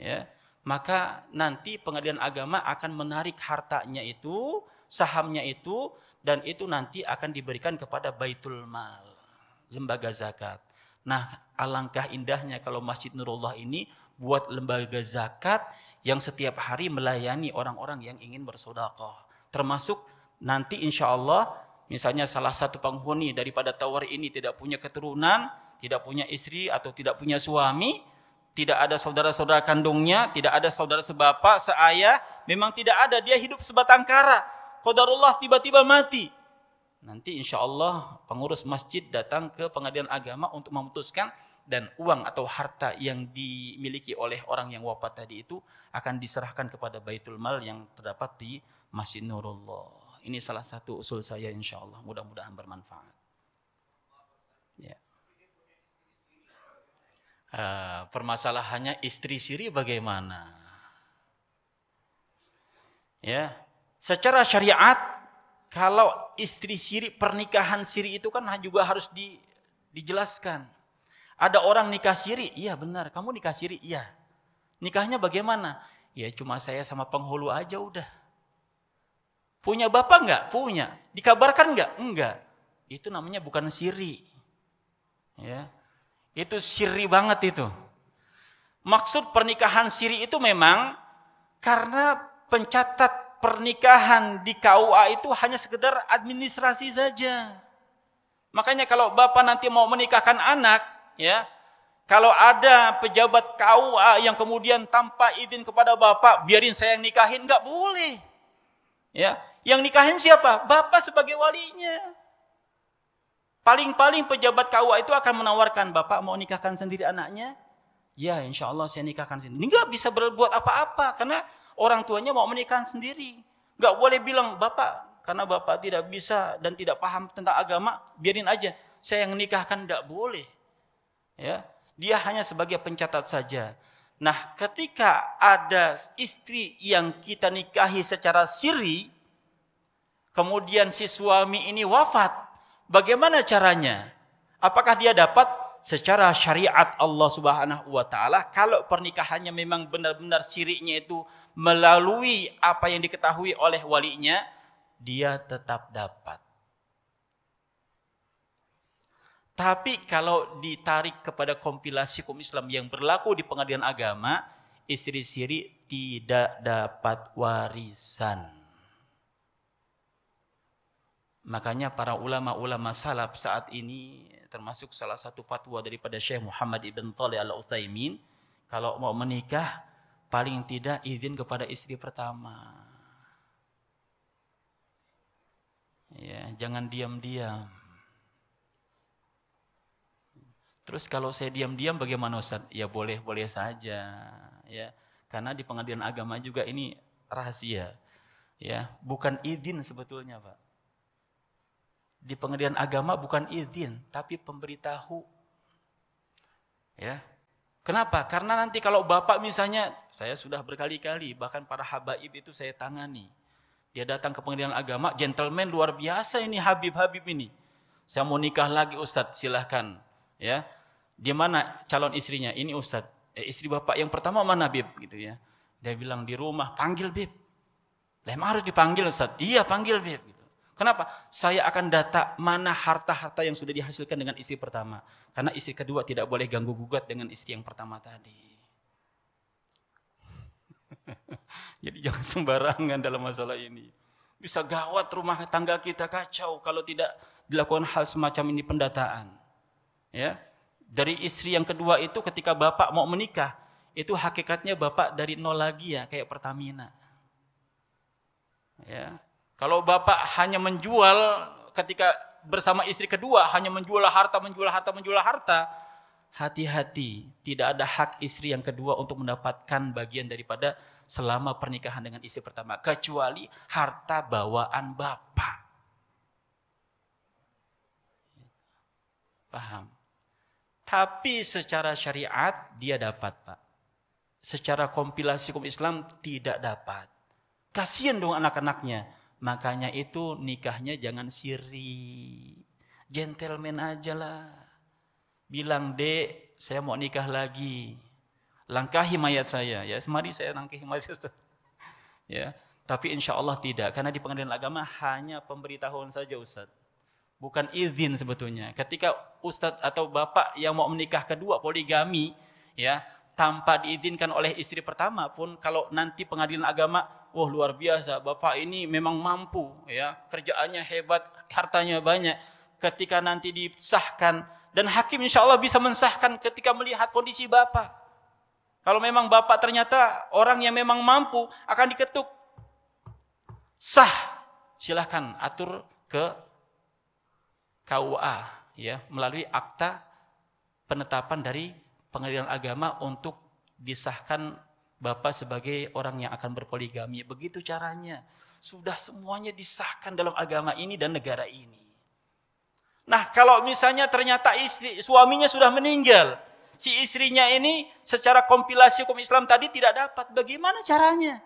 ya, maka nanti pengadilan agama akan menarik hartanya itu, sahamnya itu, dan itu nanti akan diberikan kepada Baitul Mal, lembaga zakat. Nah, alangkah indahnya kalau Masjid Nurullah ini buat lembaga zakat yang setiap hari melayani orang-orang yang ingin bersodakoh. Termasuk nanti insya Allah, misalnya salah satu penghuni daripada tower ini tidak punya keturunan, tidak punya istri atau tidak punya suami, tidak ada saudara-saudara kandungnya, tidak ada saudara sebapak, seayah, memang tidak ada, dia hidup sebatang kara. Qadarullah tiba-tiba mati. Nanti insya Allah pengurus masjid datang ke pengadilan agama untuk memutuskan dan uang atau harta yang dimiliki oleh orang yang wafat tadi itu akan diserahkan kepada Baitul Mal yang terdapat di Masjid Nurullah. Ini salah satu usul saya insya Allah. Mudah-mudahan bermanfaat. Uh, permasalahannya istri Siri bagaimana? Ya, secara syariat kalau istri Siri pernikahan Siri itu kan juga harus di, dijelaskan. Ada orang nikah Siri, iya benar. Kamu nikah Siri, iya. Nikahnya bagaimana? Ya cuma saya sama penghulu aja udah. Punya bapak enggak? Punya. Dikabarkan enggak? Enggak. Itu namanya bukan Siri. Ya, itu siri banget itu. Maksud pernikahan siri itu memang karena pencatat pernikahan di KUA itu hanya sekedar administrasi saja. Makanya kalau bapak nanti mau menikahkan anak, ya, kalau ada pejabat KUA yang kemudian tanpa izin kepada bapak, biarin saya yang nikahin, nggak boleh. Ya, yang nikahin siapa? Bapak sebagai walinya. Paling-paling pejabat KUA itu akan menawarkan, Bapak mau nikahkan sendiri anaknya? Ya, insya Allah saya nikahkan sendiri. Enggak bisa berbuat apa-apa, karena orang tuanya mau menikahkan sendiri. Enggak boleh bilang, Bapak, karena Bapak tidak bisa dan tidak paham tentang agama, biarin aja. Saya yang nikahkan enggak boleh. Ya, dia hanya sebagai pencatat saja. Nah, ketika ada istri yang kita nikahi secara siri, kemudian si suami ini wafat, Bagaimana caranya? Apakah dia dapat secara syariat Allah Subhanahu wa taala kalau pernikahannya memang benar-benar syiriknya itu melalui apa yang diketahui oleh walinya, dia tetap dapat. Tapi kalau ditarik kepada kompilasi hukum Islam yang berlaku di pengadilan agama, istri siri tidak dapat warisan. Makanya para ulama-ulama salaf saat ini termasuk salah satu fatwa daripada Syekh Muhammad Ibn Thalih Al-Utsaimin kalau mau menikah paling tidak izin kepada istri pertama. Ya, jangan diam-diam. Terus kalau saya diam-diam bagaimana Ustaz? Ya boleh-boleh saja, ya. Karena di pengadilan agama juga ini rahasia. Ya, bukan izin sebetulnya, Pak di pengadilan agama bukan izin, tapi pemberitahu. Ya. Kenapa? Karena nanti kalau bapak misalnya, saya sudah berkali-kali, bahkan para habaib itu saya tangani. Dia datang ke pengadilan agama, gentleman luar biasa ini Habib-Habib ini. Saya mau nikah lagi Ustadz, silahkan. Ya. Di mana calon istrinya? Ini Ustadz. Eh, istri bapak yang pertama mana Bib? Gitu ya. Dia bilang di rumah, panggil Bib. Lah harus dipanggil Ustadz? Iya panggil Bib. Gitu. Kenapa? Saya akan data mana harta-harta yang sudah dihasilkan dengan istri pertama. Karena istri kedua tidak boleh ganggu gugat dengan istri yang pertama tadi. Jadi jangan sembarangan dalam masalah ini. Bisa gawat rumah tangga kita kacau kalau tidak dilakukan hal semacam ini pendataan. Ya. Dari istri yang kedua itu ketika bapak mau menikah, itu hakikatnya bapak dari nol lagi ya kayak Pertamina. Ya. Kalau bapak hanya menjual ketika bersama istri kedua hanya menjual harta, menjual harta, menjual harta, hati-hati, tidak ada hak istri yang kedua untuk mendapatkan bagian daripada selama pernikahan dengan istri pertama, kecuali harta bawaan bapak. Paham? Tapi secara syariat dia dapat, Pak. Secara kompilasi hukum Islam tidak dapat. Kasihan dong anak-anaknya Makanya itu nikahnya jangan siri. Gentleman aja lah. Bilang, dek, saya mau nikah lagi. Langkahi mayat saya. Ya, mari saya langkahi mayat saya. ya. Tapi insya Allah tidak. Karena di pengadilan agama hanya pemberitahuan saja Ustaz. Bukan izin sebetulnya. Ketika Ustaz atau Bapak yang mau menikah kedua poligami, ya tanpa diizinkan oleh istri pertama pun, kalau nanti pengadilan agama wah luar biasa, bapak ini memang mampu, ya kerjaannya hebat, hartanya banyak. Ketika nanti disahkan dan hakim insya Allah bisa mensahkan ketika melihat kondisi bapak. Kalau memang bapak ternyata orang yang memang mampu akan diketuk sah, silahkan atur ke KUA ya melalui akta penetapan dari pengadilan agama untuk disahkan Bapak sebagai orang yang akan berpoligami. Begitu caranya. Sudah semuanya disahkan dalam agama ini dan negara ini. Nah kalau misalnya ternyata istri suaminya sudah meninggal. Si istrinya ini secara kompilasi hukum Islam tadi tidak dapat. Bagaimana caranya?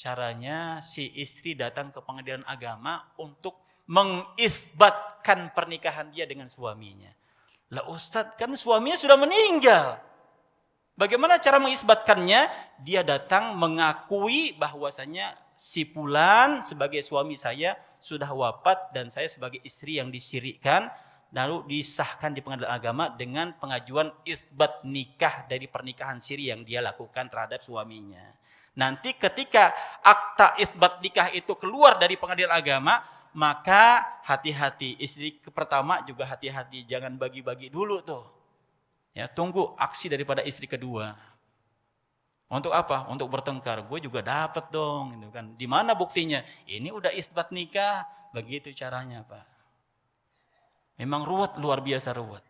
Caranya si istri datang ke pengadilan agama untuk mengisbatkan pernikahan dia dengan suaminya. Lah Ustadz kan suaminya sudah meninggal. Bagaimana cara mengisbatkannya? Dia datang mengakui bahwasanya si Pulan sebagai suami saya sudah wafat dan saya sebagai istri yang disirikan lalu disahkan di pengadilan agama dengan pengajuan isbat nikah dari pernikahan siri yang dia lakukan terhadap suaminya. Nanti ketika akta isbat nikah itu keluar dari pengadilan agama, maka hati-hati istri pertama juga hati-hati jangan bagi-bagi dulu tuh Ya, tunggu aksi daripada istri kedua. Untuk apa? Untuk bertengkar. Gue juga dapat dong, gitu kan. Di mana buktinya? Ini udah isbat nikah, begitu caranya, Pak. Memang ruwet luar biasa ruwet.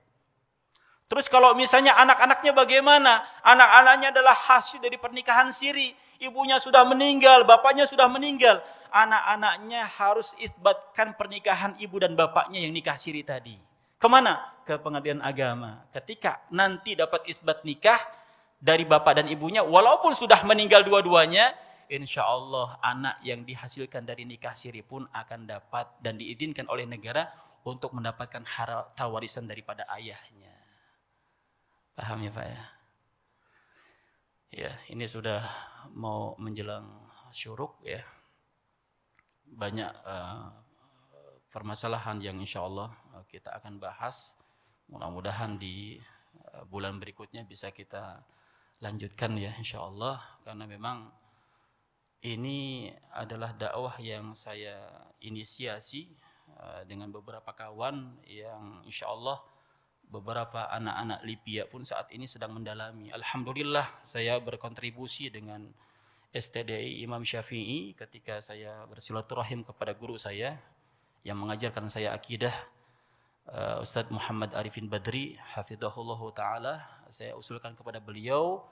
Terus kalau misalnya anak-anaknya bagaimana? Anak-anaknya adalah hasil dari pernikahan siri. Ibunya sudah meninggal, bapaknya sudah meninggal. Anak-anaknya harus isbatkan pernikahan ibu dan bapaknya yang nikah siri tadi. Kemana? Ke pengadilan agama. Ketika nanti dapat isbat nikah dari bapak dan ibunya, walaupun sudah meninggal dua-duanya, insya Allah anak yang dihasilkan dari nikah siri pun akan dapat dan diizinkan oleh negara untuk mendapatkan harta warisan daripada ayahnya. Paham ya Pak ya? Ya, ini sudah mau menjelang syuruk ya. Banyak uh, permasalahan yang insya Allah eh, kita akan bahas. Mudah-mudahan di eh, bulan berikutnya bisa kita lanjutkan ya insya Allah. Karena memang ini adalah dakwah yang saya inisiasi eh, dengan beberapa kawan yang insya Allah beberapa anak-anak Libya pun saat ini sedang mendalami. Alhamdulillah saya berkontribusi dengan STDI Imam Syafi'i ketika saya bersilaturahim kepada guru saya yang mengajarkan saya akidah uh, eh, Ustadz Muhammad Arifin Badri hafizahullah taala saya usulkan kepada beliau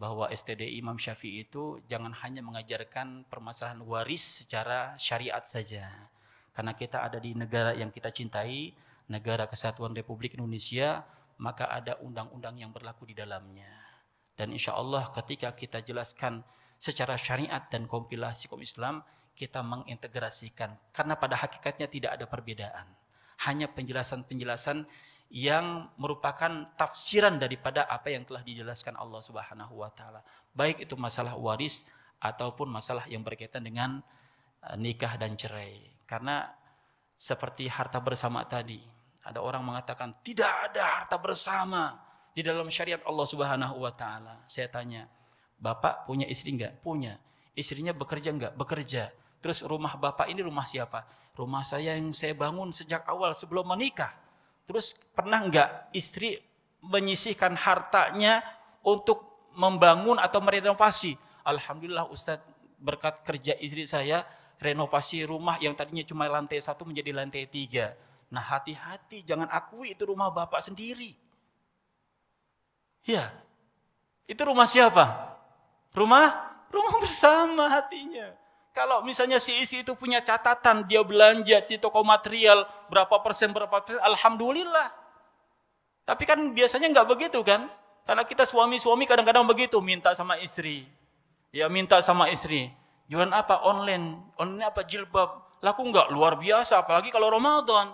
bahwa STD Imam Syafi'i itu jangan hanya mengajarkan permasalahan waris secara syariat saja. Karena kita ada di negara yang kita cintai, negara kesatuan Republik Indonesia, maka ada undang-undang yang berlaku di dalamnya. Dan insya Allah ketika kita jelaskan secara syariat dan kompilasi kom Islam, kita mengintegrasikan. Karena pada hakikatnya tidak ada perbedaan. Hanya penjelasan-penjelasan yang merupakan tafsiran daripada apa yang telah dijelaskan Allah Subhanahu wa taala. Baik itu masalah waris ataupun masalah yang berkaitan dengan eh, nikah dan cerai. Karena seperti harta bersama tadi, ada orang mengatakan tidak ada harta bersama di dalam syariat Allah Subhanahu wa taala. Saya tanya, Bapak punya istri enggak? Punya. Istrinya bekerja enggak? Bekerja. Terus rumah bapak ini rumah siapa? Rumah saya yang saya bangun sejak awal sebelum menikah. Terus pernah nggak istri menyisihkan hartanya untuk membangun atau merenovasi? Alhamdulillah Ustadz berkat kerja istri saya renovasi rumah yang tadinya cuma lantai satu menjadi lantai tiga. Nah hati-hati jangan akui itu rumah bapak sendiri. Ya, itu rumah siapa? Rumah rumah bersama hatinya. Kalau misalnya si isi itu punya catatan, dia belanja di toko material, berapa persen, berapa persen, Alhamdulillah. Tapi kan biasanya nggak begitu kan? Karena kita suami-suami kadang-kadang begitu, minta sama istri. Ya minta sama istri. Jualan apa? Online. Online apa? Jilbab. Laku nggak? Luar biasa, apalagi kalau Ramadan.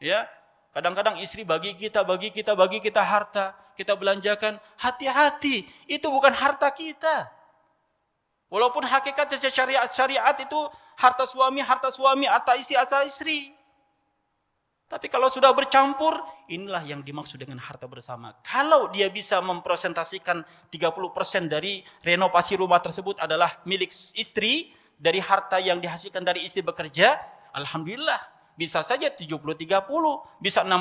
Ya, Kadang-kadang istri bagi kita, bagi kita, bagi kita harta. Kita belanjakan. Hati-hati, itu bukan harta kita. Walaupun hakikat syariat syariat itu harta suami, harta suami, harta isi harta istri. Tapi kalau sudah bercampur, inilah yang dimaksud dengan harta bersama. Kalau dia bisa mempresentasikan 30% dari renovasi rumah tersebut adalah milik istri, dari harta yang dihasilkan dari istri bekerja, Alhamdulillah. Bisa saja 70-30, bisa 60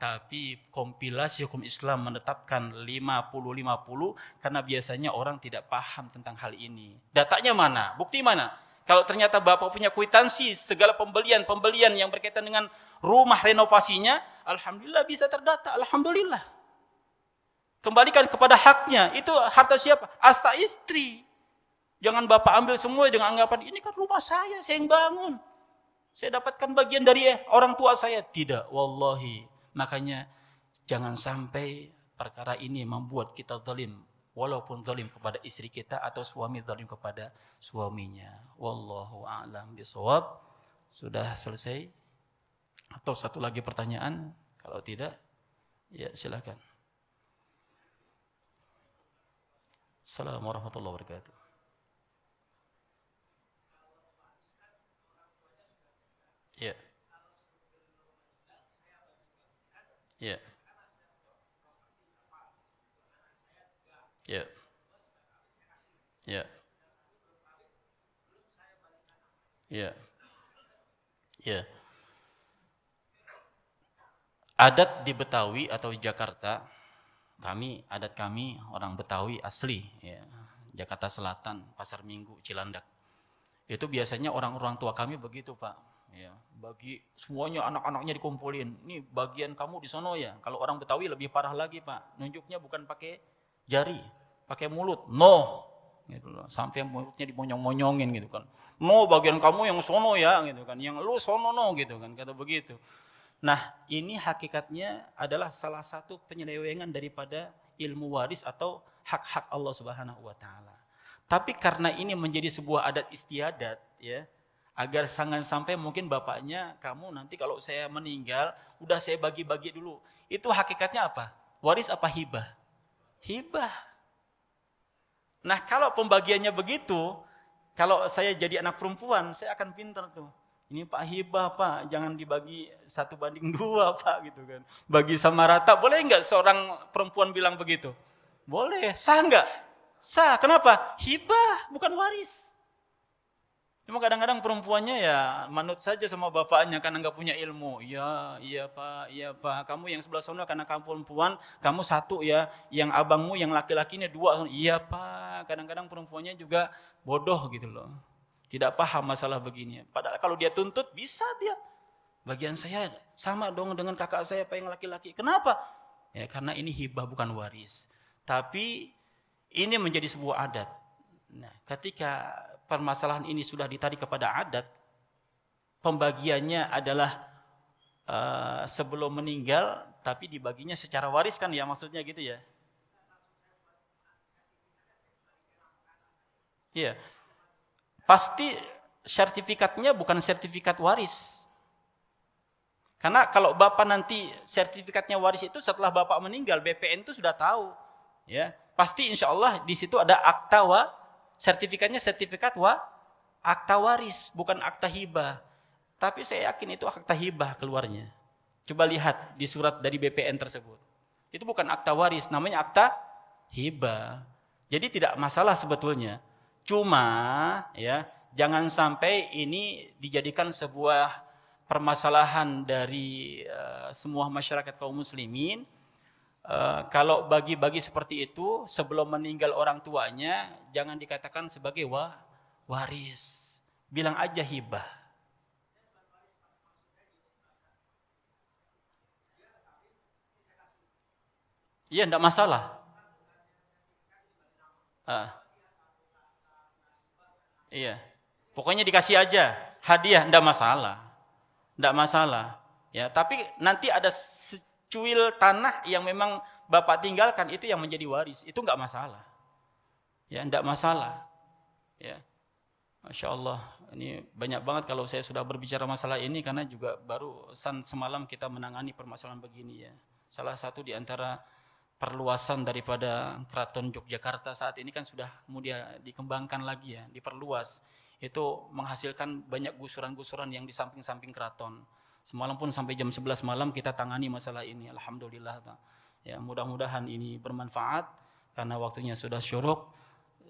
tapi kompilasi hukum Islam menetapkan 50-50 karena biasanya orang tidak paham tentang hal ini. Datanya mana? Bukti mana? Kalau ternyata Bapak punya kuitansi segala pembelian-pembelian yang berkaitan dengan rumah renovasinya, Alhamdulillah bisa terdata, Alhamdulillah. Kembalikan kepada haknya, itu harta siapa? Asta istri. Jangan Bapak ambil semua dengan anggapan, ini kan rumah saya, saya yang bangun. Saya dapatkan bagian dari eh, orang tua saya. Tidak, wallahi Makanya jangan sampai perkara ini membuat kita zalim walaupun zalim kepada istri kita atau suami zalim kepada suaminya. Wallahu a'lam bisawab. Sudah selesai? Atau satu lagi pertanyaan? Kalau tidak, ya silakan. Assalamualaikum warahmatullahi wabarakatuh. Yeah. Ya. Ya. Ya. Ya. Ya. Adat di Betawi atau Jakarta, kami adat kami orang Betawi asli, ya. Jakarta Selatan, Pasar Minggu, Cilandak. Itu biasanya orang-orang tua kami begitu, Pak Ya, bagi semuanya anak-anaknya dikumpulin. Ini bagian kamu di sono ya. Kalau orang Betawi lebih parah lagi, Pak. Nunjuknya bukan pakai jari, pakai mulut. No. Gitu loh. Sampai mulutnya dimonyong-monyongin gitu kan. No, bagian kamu yang sono ya gitu kan. Yang lu sono no gitu kan. Kata begitu. Nah, ini hakikatnya adalah salah satu penyelewengan daripada ilmu waris atau hak-hak Allah Subhanahu wa taala. Tapi karena ini menjadi sebuah adat istiadat ya, agar jangan sampai mungkin bapaknya kamu nanti kalau saya meninggal udah saya bagi-bagi dulu. Itu hakikatnya apa? Waris apa hibah? Hibah. Nah, kalau pembagiannya begitu, kalau saya jadi anak perempuan, saya akan pinter tuh. Ini Pak hibah Pak, jangan dibagi satu banding dua Pak gitu kan. Bagi sama rata, boleh nggak seorang perempuan bilang begitu? Boleh, sah nggak? Sah, kenapa? Hibah, bukan waris. Cuma kadang-kadang perempuannya ya manut saja sama bapaknya karena nggak punya ilmu. Ya, iya pak, iya pak. Kamu yang sebelah sana karena kamu perempuan, kamu satu ya. Yang abangmu, yang laki-lakinya dua. Iya pak. Kadang-kadang perempuannya juga bodoh gitu loh. Tidak paham masalah begini. Padahal kalau dia tuntut bisa dia. Bagian saya sama dong dengan kakak saya apa yang laki-laki. Kenapa? Ya karena ini hibah bukan waris. Tapi ini menjadi sebuah adat. Nah, ketika permasalahan ini sudah ditarik kepada adat, pembagiannya adalah uh, sebelum meninggal, tapi dibaginya secara waris kan ya maksudnya gitu ya. Iya. Yeah. Pasti sertifikatnya bukan sertifikat waris. Karena kalau bapak nanti sertifikatnya waris itu setelah bapak meninggal BPN itu sudah tahu, ya pasti insya Allah di situ ada akta wa, sertifikatnya sertifikat wa akta waris, bukan akta hibah. Tapi saya yakin itu akta hibah keluarnya. Coba lihat di surat dari BPN tersebut. Itu bukan akta waris, namanya akta hibah. Jadi tidak masalah sebetulnya. Cuma ya, jangan sampai ini dijadikan sebuah permasalahan dari uh, semua masyarakat kaum muslimin Eh, kalau bagi-bagi seperti itu sebelum meninggal orang tuanya jangan dikatakan sebagai wa, waris. Bilang aja hibah. Iya, tidak masalah. Uh, iya. Pokoknya dikasih aja hadiah, tidak masalah. Tidak masalah. Ya, tapi nanti ada cuil tanah yang memang bapak tinggalkan itu yang menjadi waris. Itu nggak masalah. Ya, nggak masalah. Ya. Masya Allah, ini banyak banget kalau saya sudah berbicara masalah ini karena juga baru san semalam kita menangani permasalahan begini ya. Salah satu di antara perluasan daripada keraton Yogyakarta saat ini kan sudah kemudian dikembangkan lagi ya, diperluas. Itu menghasilkan banyak gusuran-gusuran yang di samping-samping keraton. Semalam pun sampai jam 11 malam kita tangani masalah ini. Alhamdulillah. Ya, mudah-mudahan ini bermanfaat karena waktunya sudah syuruk.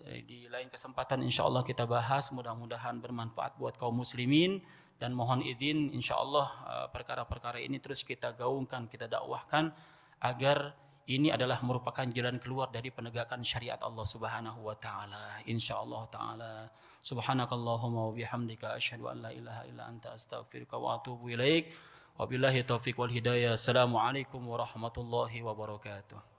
Eh, di lain kesempatan insya Allah kita bahas. Mudah-mudahan bermanfaat buat kaum muslimin. Dan mohon izin insya Allah eh, perkara-perkara ini terus kita gaungkan, kita dakwahkan agar ini adalah merupakan jalan keluar dari penegakan syariat Allah Subhanahu wa taala. Allah taala. سبحانك اللهم وبحمدك أشهد أن لا إله إلا أنت أستغفرك وأتوب إليك وبالله التوفيق والهداية السلام عليكم ورحمة الله وبركاته